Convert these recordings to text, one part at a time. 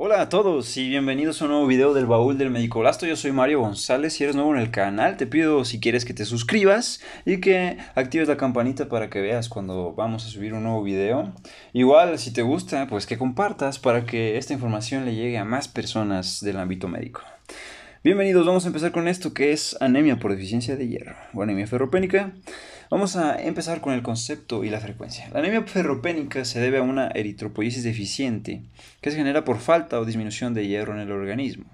Hola a todos y bienvenidos a un nuevo video del baúl del médico lasto. Yo soy Mario González. Si eres nuevo en el canal, te pido si quieres que te suscribas y que actives la campanita para que veas cuando vamos a subir un nuevo video. Igual, si te gusta, pues que compartas para que esta información le llegue a más personas del ámbito médico. Bienvenidos, vamos a empezar con esto que es anemia por deficiencia de hierro o anemia ferropénica. Vamos a empezar con el concepto y la frecuencia. La anemia ferropénica se debe a una eritropoiesis deficiente que se genera por falta o disminución de hierro en el organismo.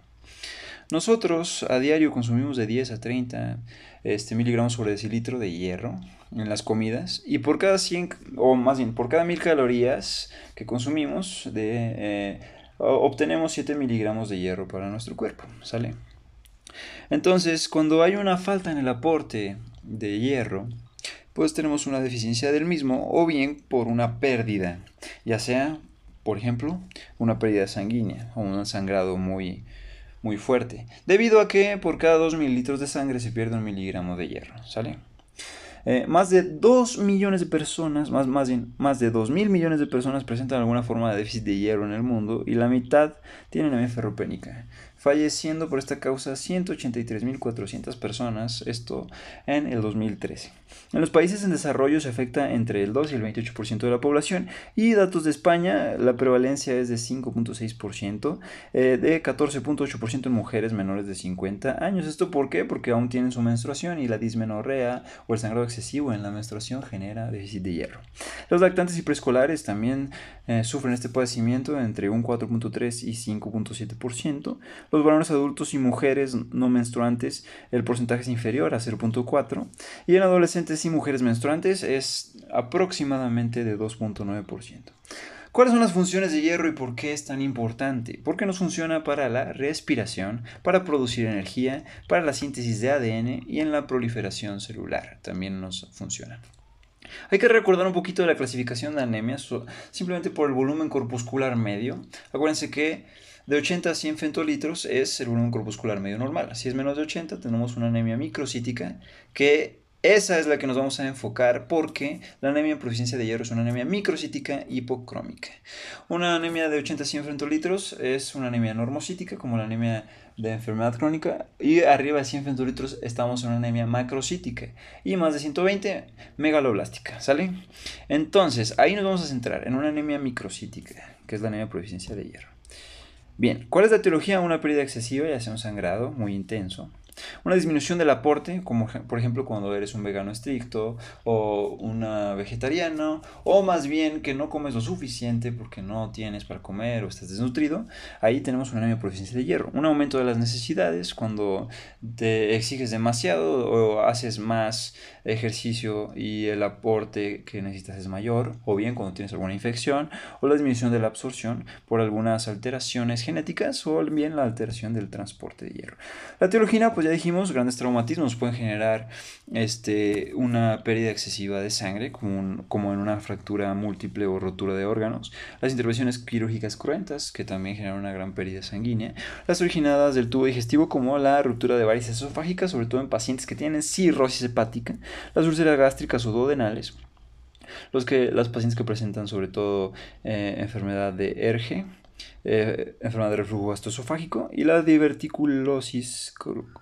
Nosotros a diario consumimos de 10 a 30 este, miligramos por decilitro de hierro en las comidas y por cada 100, o más bien, por cada 1000 calorías que consumimos eh, obtenemos 7 miligramos de hierro para nuestro cuerpo, ¿sale? Entonces, cuando hay una falta en el aporte de hierro, pues tenemos una deficiencia del mismo o bien por una pérdida, ya sea, por ejemplo, una pérdida sanguínea o un sangrado muy, muy fuerte, debido a que por cada 2 mililitros de sangre se pierde un miligramo de hierro, ¿sale? Eh, más de 2 millones de personas, más, más bien, más de 2 mil millones de personas presentan alguna forma de déficit de hierro en el mundo y la mitad tienen anemia ferropénica, falleciendo por esta causa 183.400 personas, esto en el 2013. En los países en desarrollo se afecta entre el 2 y el 28% de la población y datos de España, la prevalencia es de 5.6%, eh, de 14.8% en mujeres menores de 50 años. ¿Esto por qué? Porque aún tienen su menstruación y la dismenorrea o el sangrado excesivo en la menstruación genera déficit de hierro. Los lactantes y preescolares también eh, sufren este padecimiento entre un 4.3 y 5.7%. Los varones adultos y mujeres no menstruantes el porcentaje es inferior a 0.4 y en adolescentes y mujeres menstruantes es aproximadamente de 2.9%. ¿Cuáles son las funciones de hierro y por qué es tan importante? Porque nos funciona para la respiración, para producir energía, para la síntesis de ADN y en la proliferación celular. También nos funciona. Hay que recordar un poquito de la clasificación de anemias, simplemente por el volumen corpuscular medio. Acuérdense que de 80 a 100 fentolitros es el volumen corpuscular medio normal. Si es menos de 80, tenemos una anemia microcítica que esa es la que nos vamos a enfocar porque la anemia en proficiencia de hierro es una anemia microcítica hipocrómica. Una anemia de 80 a 100 frentolitros es una anemia normocítica como la anemia de enfermedad crónica y arriba de 100 frentolitros estamos en una anemia macrocítica y más de 120 megaloblástica, ¿sale? Entonces, ahí nos vamos a centrar en una anemia microcítica, que es la anemia de proficiencia de hierro. Bien, ¿cuál es la teología? Una pérdida excesiva, ya sea un sangrado muy intenso, una disminución del aporte, como por ejemplo cuando eres un vegano estricto o una vegetariano o más bien que no comes lo suficiente porque no tienes para comer o estás desnutrido, ahí tenemos una anemia por de hierro. Un aumento de las necesidades cuando te exiges demasiado o haces más ejercicio y el aporte que necesitas es mayor, o bien cuando tienes alguna infección, o la disminución de la absorción por algunas alteraciones genéticas o bien la alteración del transporte de hierro. La teología pues ya dijimos, grandes traumatismos pueden generar este, una pérdida excesiva de sangre, como, en una fractura múltiple o rotura de órganos. Las intervenciones quirúrgicas cruentas, que también generan una gran pérdida sanguínea. Las originadas del tubo digestivo, como la ruptura de varices esofágicas, sobre todo en pacientes que tienen cirrosis hepática. Las úlceras gástricas o duodenales. Los que, las pacientes que presentan sobre todo eh, enfermedad de Erge, eh, enfermedad de reflujo gastroesofágico y la diverticulosis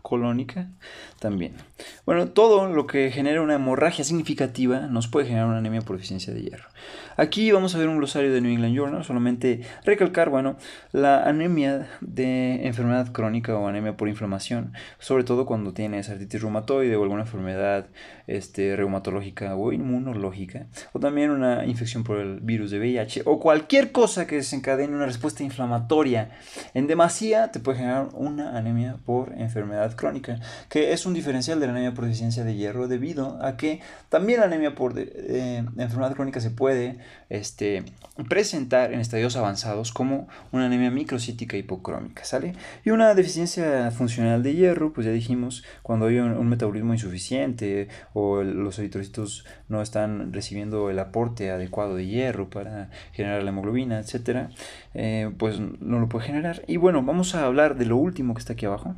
colónica también. Bueno, todo lo que genera una hemorragia significativa nos puede generar una anemia por deficiencia de hierro. Aquí vamos a ver un glosario de New England Journal, solamente recalcar, bueno, la anemia de enfermedad crónica o anemia por inflamación, sobre todo cuando tienes artritis reumatoide o alguna enfermedad este, reumatológica o inmunológica, o también una infección por el virus de VIH o cualquier cosa que desencadene una respuesta inflamatoria. En demasía te puede generar una anemia por enfermedad crónica, que es un diferencial de la anemia por deficiencia de hierro debido a que también la anemia por eh, enfermedad crónica se puede este, presentar en estadios avanzados como una anemia microcítica hipocrómica, ¿sale? Y una deficiencia funcional de hierro, pues ya dijimos, cuando hay un, metabolismo insuficiente o los eritrocitos no están recibiendo el aporte adecuado de hierro para generar la hemoglobina, etcétera eh, pues no lo puede generar. Y bueno, vamos a hablar de lo último que está aquí abajo.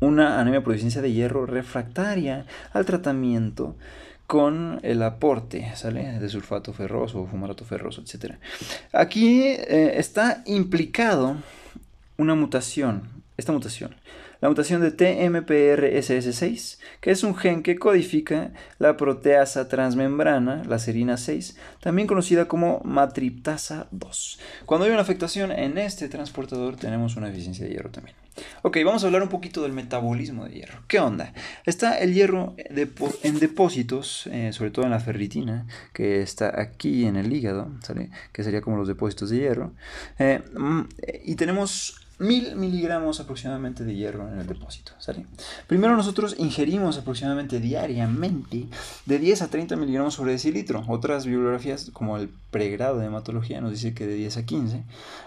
Una anemia por deficiencia de hierro refractaria al tratamiento con el aporte, ¿sale? De sulfato ferroso, o fumarato ferroso, etc. Aquí eh, está implicado una mutación esta mutación, la mutación de TMPRSS6, que es un gen que codifica la proteasa transmembrana, la serina 6, también conocida como matriptasa 2. Cuando hay una afectación en este transportador tenemos una deficiencia de hierro también. Ok, vamos a hablar un poquito del metabolismo de hierro. ¿Qué onda? Está el hierro en depósitos, eh, sobre todo en la ferritina, que está aquí en el hígado, que sería como los depósitos de hierro. Eh, mm, y tenemos 1000 miligramos aproximadamente de hierro en el depósito. Primero nosotros ingerimos aproximadamente diariamente de 10 a 30 miligramos sobre decilitro. Otras bibliografías como el pregrado de hematología nos dice que de 10 a 15.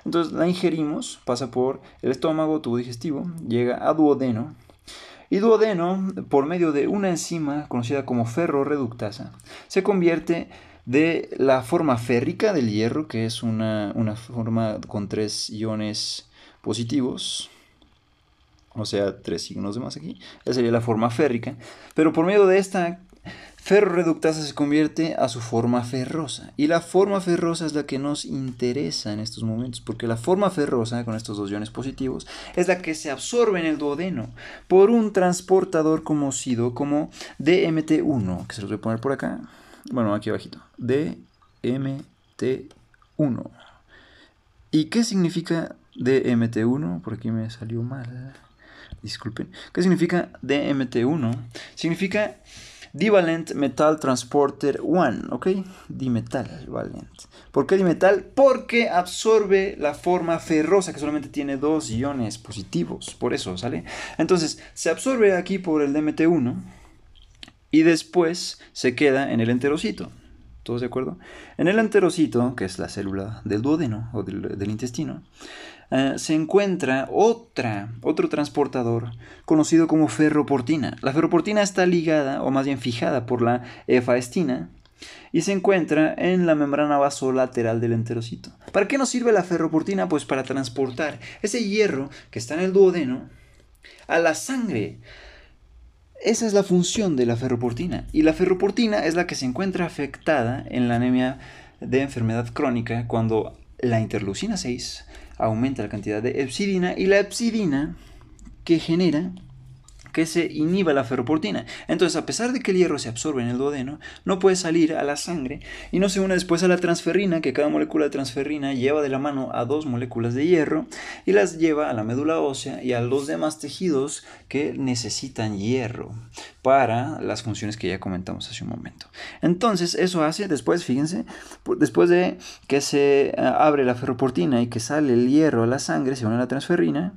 Entonces la ingerimos, pasa por el estómago, tubo digestivo, llega a duodeno, y duodeno, por medio de una enzima conocida como ferroreductasa, se convierte de la forma férrica del hierro, que es una, una forma con tres iones positivos, o sea, tres signos de más aquí. Esa sería la forma férrica. Pero por medio de esta ferroreductasa se convierte a su forma ferrosa. Y la forma ferrosa es la que nos interesa en estos momentos, porque la forma ferrosa, con estos dos iones positivos, es la que se absorbe en el duodeno por un transportador conocido como DMT1, que se los voy a poner por acá. Bueno, aquí abajito. DMT1. ¿Y qué significa DMT1, por aquí me salió mal, disculpen. ¿Qué significa DMT1? Significa Divalent Metal Transporter 1, ¿ok? Dimetal Valent. ¿Por qué dimetal? Porque absorbe la forma ferrosa que solamente tiene dos iones positivos, por eso, ¿sale? Entonces, se absorbe aquí por el DMT1 y después se queda en el enterocito. ¿Todos de acuerdo? En el enterocito, que es la célula del duodeno o del, del intestino, eh, se encuentra otra, otro transportador conocido como ferroportina. La ferroportina está ligada, o más bien fijada, por la efaestina y se encuentra en la membrana vasolateral del enterocito. ¿Para qué nos sirve la ferroportina? Pues para transportar ese hierro que está en el duodeno a la sangre. Esa es la función de la ferroportina. Y la ferroportina es la que se encuentra afectada en la anemia de enfermedad crónica cuando la interleucina 6 aumenta la cantidad de epsidina y la epsidina que genera que se inhiba la ferroportina. Entonces, a pesar de que el hierro se absorbe en el duodeno, no puede salir a la sangre y no se une después a la transferrina, que cada molécula de transferrina lleva de la mano a dos moléculas de hierro y las lleva a la médula ósea y a los demás tejidos que necesitan hierro para las funciones que ya comentamos hace un momento. Entonces, eso hace después, fíjense, después de que se eh, abre la ferroportina y que sale el hierro a la sangre, se une a la transferrina,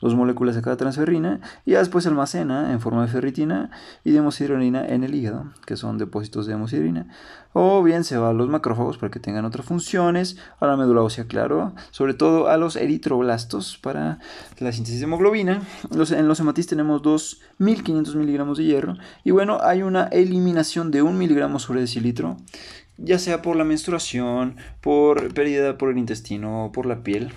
dos moléculas de cada transferrina, y después almacena en forma de ferritina y de hemosiderina en el hígado, que son depósitos de hemosiderina, o bien se va a los macrófagos para que tengan otras funciones, a la médula ósea, claro, sobre todo a los eritroblastos para la síntesis de hemoglobina. en los hematis tenemos 2.500 miligramos de hierro, y bueno, hay una eliminación de 1 miligramo sobre decilitro, ya sea por la menstruación, por pérdida por el intestino, por la piel,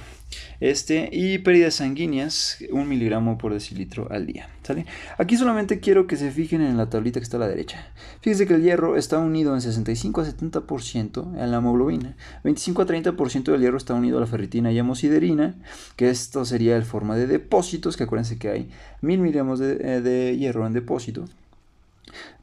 este, y pérdidas sanguíneas, un miligramo por decilitro al día. Aquí solamente quiero que se fijen en la tablita que está a la derecha. Fíjense que el hierro está unido en 65 a 70% a la hemoglobina, 25 a 30% del hierro está unido a la ferritina y hemosiderina, que esto sería el forma de depósitos, que acuérdense que hay mil miligramos de, eh, de hierro en depósito.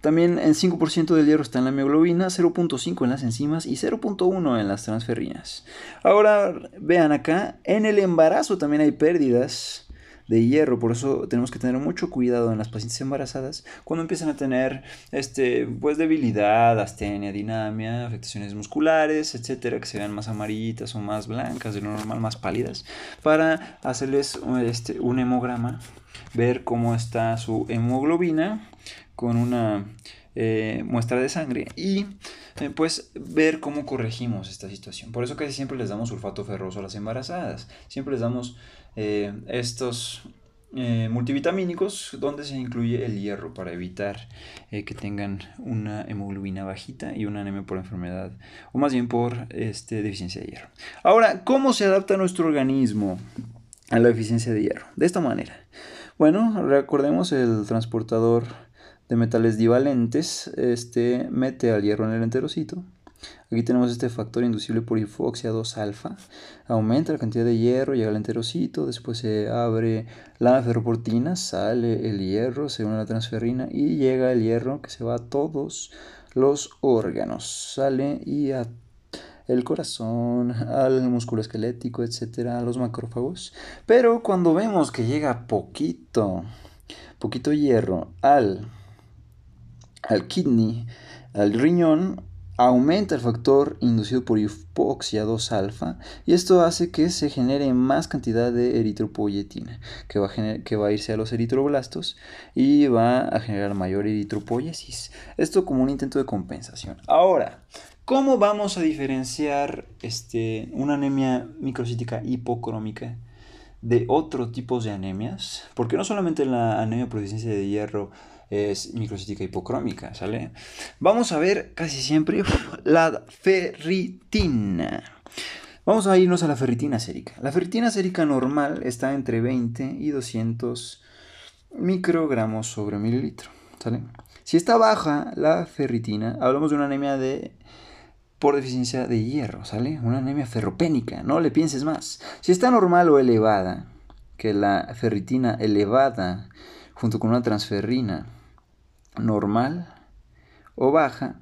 También el 5% del hierro está en la mioglobina, 0.5 en las enzimas y 0.1 en las transferrinas. Ahora vean acá, en el embarazo también hay pérdidas de hierro. Por eso tenemos que tener mucho cuidado en las pacientes embarazadas cuando empiezan a tener este, pues, debilidad, astenia, dinamia, afectaciones musculares, etcétera, que se vean más amarillitas o más blancas de lo normal, más pálidas, para hacerles este, un hemograma, ver cómo está su hemoglobina con una eh, muestra de sangre y eh, pues ver cómo corregimos esta situación. Por eso casi siempre les damos sulfato ferroso a las embarazadas. Siempre les damos eh, estos eh, multivitamínicos donde se incluye el hierro para evitar eh, que tengan una hemoglobina bajita y un anemia por enfermedad o más bien por este, deficiencia de hierro. Ahora, ¿cómo se adapta nuestro organismo a la deficiencia de hierro? De esta manera. Bueno, recordemos el transportador de metales divalentes, este mete al hierro en el enterocito Aquí tenemos este factor inducible por hipoxia 2-alfa. Aumenta la cantidad de hierro, llega al enterocito, después se abre la ferroportina, sale el hierro, se une a la transferrina y llega el hierro que se va a todos los órganos. Sale y a el corazón, al músculo esquelético, etcétera, a los macrófagos. Pero cuando vemos que llega poquito, poquito hierro al, al kidney, al riñón, aumenta el factor inducido por hipoxia 2-alfa y esto hace que se genere más cantidad de eritropoyetina que va, a irse a los eritroblastos y va a generar mayor eritropoyesis. Esto como un intento de compensación. Ahora, ¿cómo vamos a diferenciar este, una anemia microcítica hipocrómica de otro tipo de anemias, porque no solamente la anemia por deficiencia de hierro es microcítica hipocrómica, ¿sale? Vamos a ver casi siempre la ferritina. Vamos a irnos a la ferritina sérica. La ferritina sérica normal está entre 20 y 200 microgramos sobre mililitro, ¿sale? Si está baja la ferritina, hablamos de una anemia de por deficiencia de hierro, ¿sale? Una anemia ferropénica, no le pienses más. Si está normal o elevada, que la ferritina elevada junto con una transferrina normal o baja,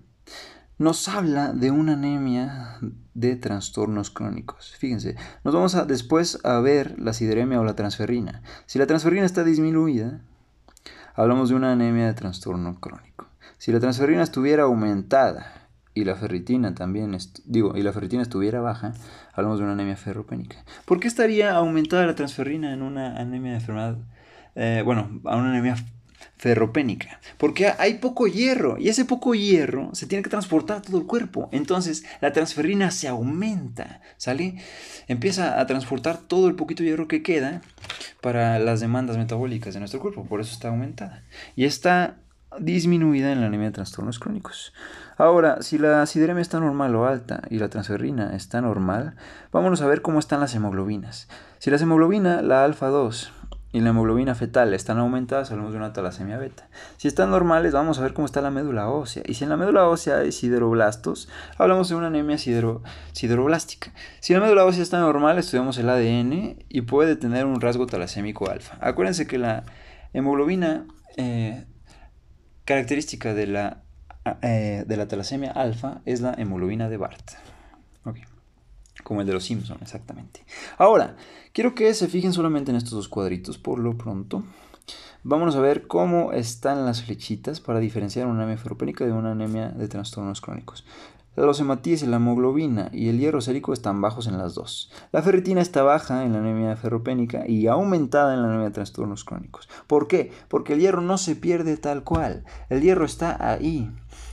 nos habla de una anemia de trastornos crónicos. Fíjense, nos vamos a, después a ver la sideremia o la transferrina. Si la transferrina está disminuida, hablamos de una anemia de trastorno crónico. Si la transferrina estuviera aumentada, y la ferritina también, digo, y la ferritina estuviera baja, hablamos de una anemia ferropénica. ¿Por qué estaría aumentada la transferrina en una anemia de enfermedad, eh, bueno, a una anemia ferropénica? Porque hay poco hierro y ese poco hierro se tiene que transportar a todo el cuerpo. Entonces la transferrina se aumenta, ¿sale? Empieza a transportar todo el poquito hierro que queda para las demandas metabólicas de nuestro cuerpo, por eso está aumentada. Y esta disminuida en la anemia de trastornos crónicos. Ahora, si la sideremia está normal o alta y la transferrina está normal, vámonos a ver cómo están las hemoglobinas. Si la hemoglobina, la alfa-2 y la hemoglobina fetal están aumentadas, hablamos de una talasemia beta. Si están normales, vamos a ver cómo está la médula ósea. Y si en la médula ósea hay sideroblastos, hablamos de una anemia sideroblástica. Si la médula ósea está normal, estudiamos el ADN y puede tener un rasgo talasémico alfa. Acuérdense que la hemoglobina... Eh, Característica de la, ah, eh, de la talasemia alfa es la hemoglobina de Bart. Como el de los Simpson, exactamente. Ahora, quiero que se fijen solamente en estos dos cuadritos por lo pronto. vamos a ver cómo están las flechitas para diferenciar una anemia ferropénica de una anemia de trastornos crónicos los hematíes, la hemoglobina y el hierro sérico están bajos en las dos. La ferritina está baja en la anemia ferropénica y aumentada en la anemia de trastornos crónicos. ¿Por qué? Porque el hierro no se pierde tal cual. El hierro está ahí.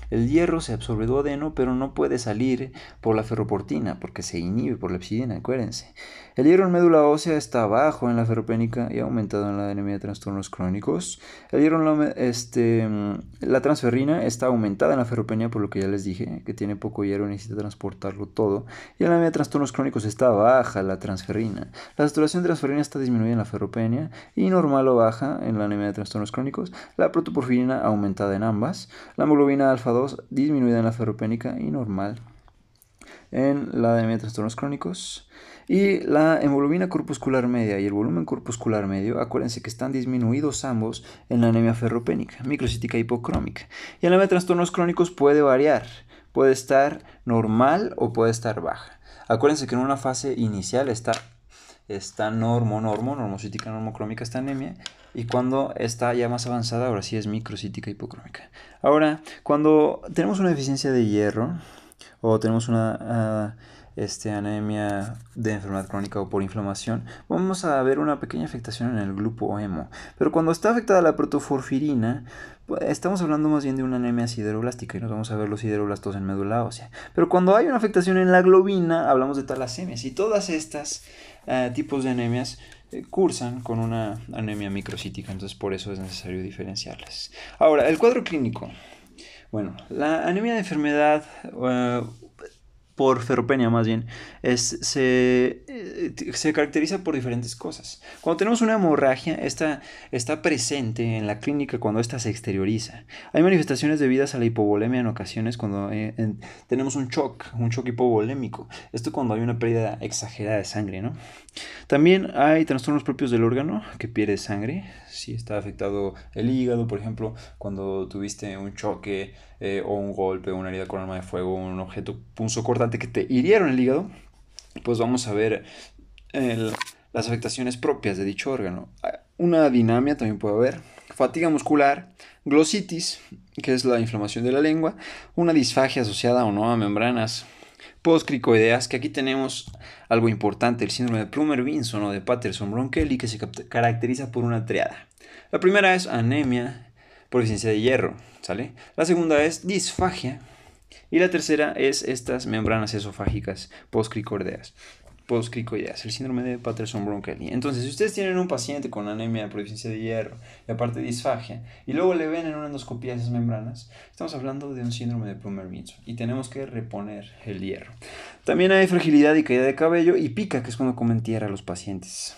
El hierro se absorbe duodeno, pero no puede salir por la ferroportina, porque se inhibe por la epsidina, acuérdense. El hierro en médula ósea está bajo en la ferropénica y aumentado en la anemia de trastornos crónicos. El hierro en la, este, mm, la transferrina está aumentada en la ferropenia, por lo que ya les dije, que tiene poco hierro y necesita transportarlo todo. Y en la anemia de trastornos crónicos está baja la transferrina. La saturación de transferrina está disminuida en la ferropenia y normal o baja en la anemia de trastornos crónicos. La protoporfirina aumentada en ambas. La hemoglobina alfa disminuida en la ferropénica y normal en la anemia de trastornos crónicos. Y la hemoglobina corpuscular media y el volumen corpuscular medio, acuérdense que están disminuidos ambos en la anemia ferropénica, microcítica hipocrómica. Y en la anemia de trastornos crónicos puede variar, puede estar normal o puede estar baja. Acuérdense que en una fase inicial está está normo, normo, normocítica, normocrómica, esta anemia. Y cuando está ya más avanzada, ahora sí es microcítica, hipocrómica. Ahora, cuando tenemos una deficiencia de hierro o tenemos una ah, este, anemia de enfermedad crónica o por inflamación, vamos a ver una pequeña afectación en el grupo hemo. Pero cuando está afectada la protoforfirina, pues, estamos hablando más bien de una anemia sideroblástica y nos vamos a ver los sideroblastos en médula ósea. Pero cuando hay una afectación en la globina, hablamos de talasemias y todas estas eh, tipos de anemias eh, cursan con una anemia microcítica, entonces por eso es necesario diferenciarlas. Ahora, el cuadro clínico. Bueno, la anemia de enfermedad eh, por ferropenia más bien, es, eh, se, caracteriza por diferentes cosas. Cuando tenemos una hemorragia, esta está presente en la clínica cuando esta se exterioriza. Hay manifestaciones debidas a la hipovolemia en ocasiones cuando eh, tenemos un shock, un shock hipovolémico. Esto cuando hay una pérdida exagerada de sangre, ¿no? También hay trastornos propios del órgano que pierde sangre. Si está afectado el hígado, por ejemplo, cuando tuviste un choque eh, o un golpe, una herida con arma de fuego, un objeto corta que te hirieron el hígado, pues vamos a ver las afectaciones propias de dicho órgano. Una dinamia también puede haber, fatiga muscular, glositis, que es la inflamación de la lengua, una disfagia asociada o no a membranas postcricoideas, que aquí tenemos algo importante, el síndrome de Plummer-Vinson o de patterson bronkelli que se caracteriza por una triada. La primera es anemia por deficiencia de hierro, ¿sale? La segunda es disfagia, y la tercera es estas membranas esofágicas post Postcricoideas, el síndrome de patterson Kelly. Entonces, si ustedes tienen un paciente con anemia de proficiencia de hierro y aparte disfagia, y luego le ven en una endoscopía esas membranas, estamos hablando de un síndrome de Plummer-Minson y tenemos que reponer el hierro. También hay fragilidad y caída de cabello y pica, que es cuando tierra a los pacientes.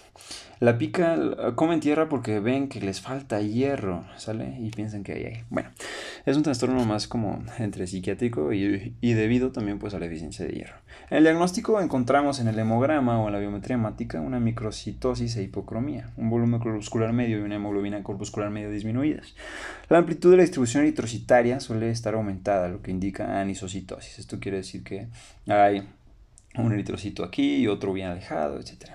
La pica, comen tierra porque ven que les falta hierro, ¿sale? Y piensan que ahí Bueno, es un trastorno más como entre psiquiátrico y, debido también pues a la deficiencia de hierro. En el diagnóstico encontramos en el hemograma o en la biometría hemática una microcitosis e hipocromía, un volumen corpuscular medio y una hemoglobina corpuscular medio disminuidas. La amplitud de la distribución eritrocitaria suele estar aumentada, lo que indica anisocitosis. Esto quiere decir que hay un eritrocito aquí y otro bien alejado, etc.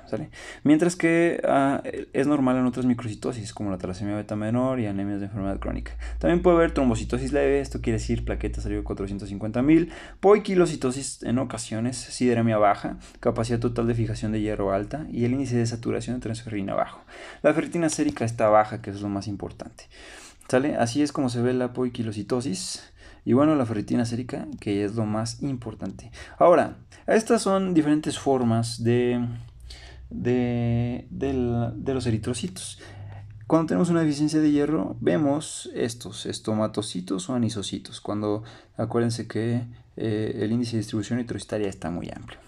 Mientras que ah, es normal en otras microcitosis, como la talasemia beta menor y anemias de enfermedad crónica. También puede haber trombocitosis leve, esto quiere decir plaquetas arriba de 450.000, poiquilocitosis en ocasiones, sideremia baja, capacidad total de fijación de hierro alta y el índice de saturación de transferrina bajo. La ferritina sérica está baja, que es lo más importante. ¿Sale? Así es como se ve la poiquilocitosis. Y bueno, la ferritina sérica, que es lo más importante. Ahora, estas son diferentes formas de, de, los eritrocitos. Cuando tenemos una deficiencia de hierro, vemos estos, estomatocitos o anisocitos. Cuando acuérdense que eh, el índice de distribución eritrocitaria está muy amplio.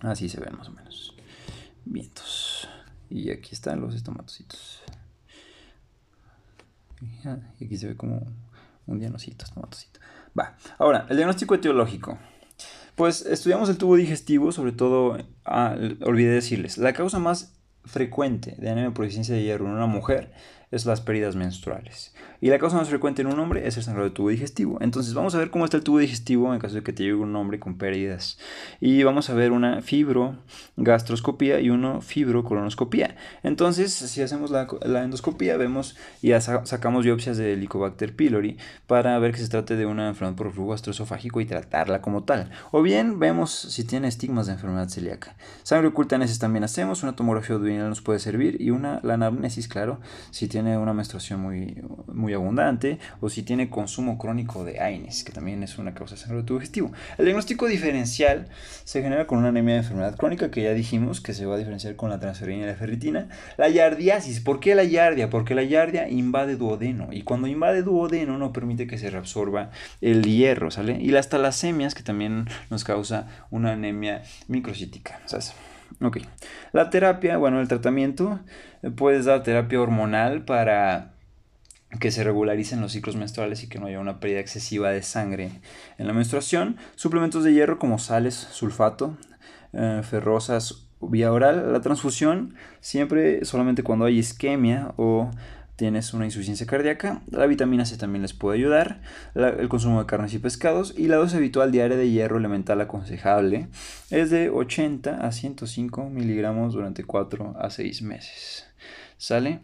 Así se ven más o menos. Vientos. Y aquí están los estomatocitos. Y aquí se ve como un un Va. Ahora, el diagnóstico etiológico. Pues estudiamos el tubo digestivo, sobre todo, ah, olvidé decirles, la causa más frecuente de anemia por deficiencia de hierro en una mujer es las pérdidas menstruales. Y la causa más frecuente en un hombre es el sangrado de tubo digestivo. Entonces vamos a ver cómo está el tubo digestivo en caso de que te llegue un hombre con pérdidas. Y vamos a ver una fibrogastroscopía y una fibrocolonoscopía. Entonces si hacemos la, la endoscopía vemos y sacamos biopsias de Helicobacter pylori para ver que se trate de una enfermedad por flujo gastroesofágico y tratarla como tal. O bien vemos si tiene estigmas de enfermedad celíaca. Sangre oculta en también hacemos, una tomografía duodenal nos puede servir y una la anamnesis, claro, si tiene tiene una menstruación muy, muy abundante o si tiene consumo crónico de AINES, que también es una causa de sangre digestivo. El diagnóstico diferencial se genera con una anemia de enfermedad crónica que ya dijimos que se va a diferenciar con la transferrina y la ferritina. La yardiasis, ¿por qué la yardia? Porque la yardia invade duodeno y cuando invade duodeno no permite que se reabsorba el hierro, ¿sale? Y las talasemias que también nos causa una anemia microcítica, ¿sabes? Ok. La terapia, bueno, el tratamiento, eh, puedes dar terapia hormonal para que se regularicen los ciclos menstruales y que no haya una pérdida excesiva de sangre en la menstruación. Suplementos de hierro como sales, sulfato, eh, ferrosas vía oral. La transfusión siempre solamente cuando hay isquemia o tienes una insuficiencia cardíaca, la vitamina C también les puede ayudar, el consumo de carnes y pescados y la dosis habitual diaria de hierro elemental aconsejable es de 80 a 105 miligramos durante 4 a 6 meses. ¿Sale?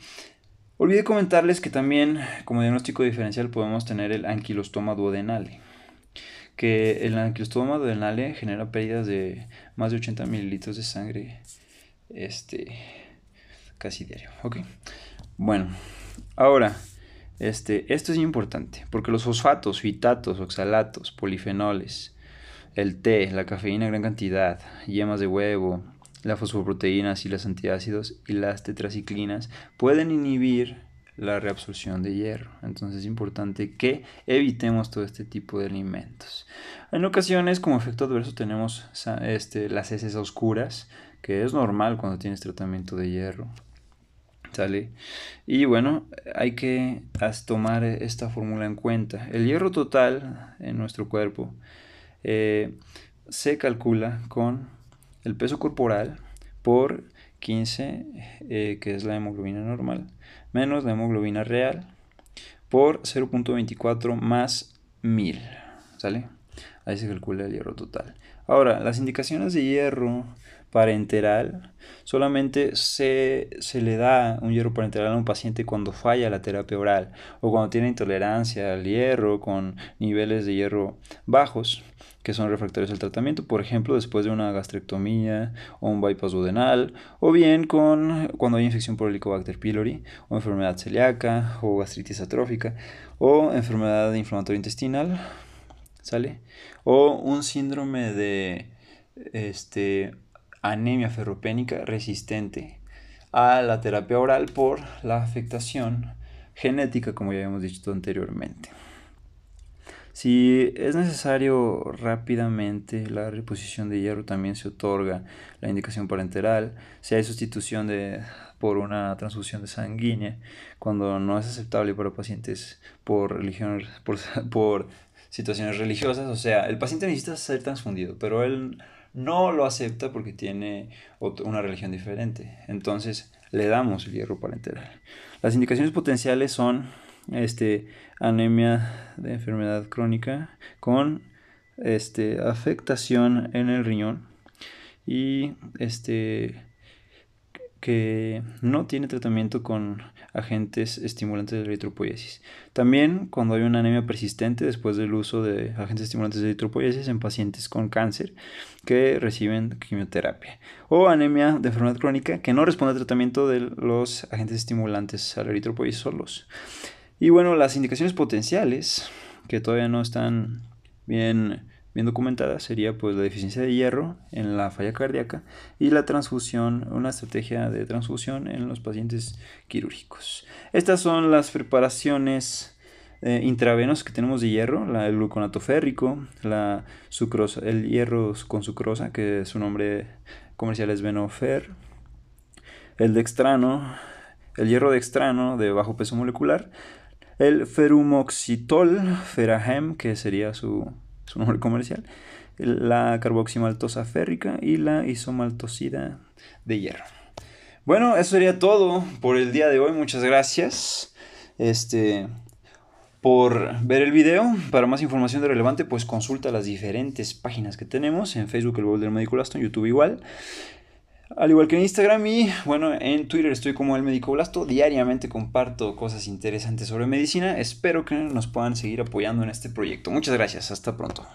Olvidé comentarles que también como diagnóstico diferencial podemos tener el anquilostoma duodenale que el anquilostoma duodenale genera pérdidas de más de 80 mililitros de sangre este, casi diario. Ok, bueno. Ahora, este, esto es importante, porque los fosfatos, fitatos, oxalatos, polifenoles, el té, la cafeína en gran cantidad, yemas de huevo, las fosfoproteínas y los antiácidos y las tetraciclinas pueden inhibir la reabsorción de hierro. Entonces es importante que evitemos todo este tipo de alimentos. En ocasiones, como efecto adverso, tenemos este, las heces oscuras, que es normal cuando tienes tratamiento de hierro. ¿Sale? Y bueno, hay que tomar esta fórmula en cuenta. El hierro total en nuestro cuerpo eh, se calcula con el peso corporal por 15, eh, que es la hemoglobina normal, menos la hemoglobina real por 0.24 más 1000. ¿Sale? Ahí se calcula el hierro total. Ahora, las indicaciones de hierro parenteral solamente se, le da un hierro parenteral a un paciente cuando falla la terapia oral o cuando tiene intolerancia al hierro con niveles de hierro bajos que son refractarios al tratamiento, por ejemplo, después de una gastrectomía o un bypass duodenal, o bien con cuando hay infección por Helicobacter pylori, o enfermedad celíaca, o gastritis atrófica, o enfermedad inflamatoria intestinal, ¿sale? O un síndrome de este anemia ferropénica resistente a la terapia oral por la afectación genética, como ya habíamos dicho anteriormente. Si es necesario rápidamente la reposición de hierro, también se otorga la indicación parenteral. Si hay sustitución de, por una transfusión de sanguínea, cuando no es aceptable para pacientes por, religión, por, por situaciones religiosas, o sea, el paciente necesita ser transfundido, pero él no lo acepta porque tiene una religión diferente. Entonces le damos el hierro parenteral. Las indicaciones potenciales son este, anemia de enfermedad crónica con este, afectación en el riñón y este, que no tiene tratamiento con agentes estimulantes de eritropoiesis. También cuando hay una anemia persistente después del uso de agentes estimulantes de eritropoiesis en pacientes con cáncer que reciben quimioterapia. O anemia de enfermedad crónica que no responde al tratamiento de los agentes estimulantes a la eritropoiesis solos. Y bueno, las indicaciones potenciales que todavía no están bien bien documentada sería pues la deficiencia de hierro en la falla cardíaca y la transfusión, una estrategia de transfusión en los pacientes quirúrgicos. Estas son las preparaciones intravenosas eh, intravenos que tenemos de hierro, la, el gluconato férrico, la el hierro con sucrosa, que su nombre comercial es Venofer, el dextrano, el hierro dextrano de bajo peso molecular, el ferumoxitol, ferahem que sería su su nombre comercial, la carboximaltosa férrica y la isomaltosida de hierro. Bueno, eso sería todo por el día de hoy. Muchas gracias. Este, por ver el video. Para más información de relevante, pues consulta las diferentes páginas que tenemos en Facebook, el Bowl del Médico en YouTube igual. Al igual que en Instagram y bueno, en Twitter estoy como el médico Blasto. Diariamente comparto cosas interesantes sobre medicina. Espero que nos puedan seguir apoyando en este proyecto. Muchas gracias. Hasta pronto.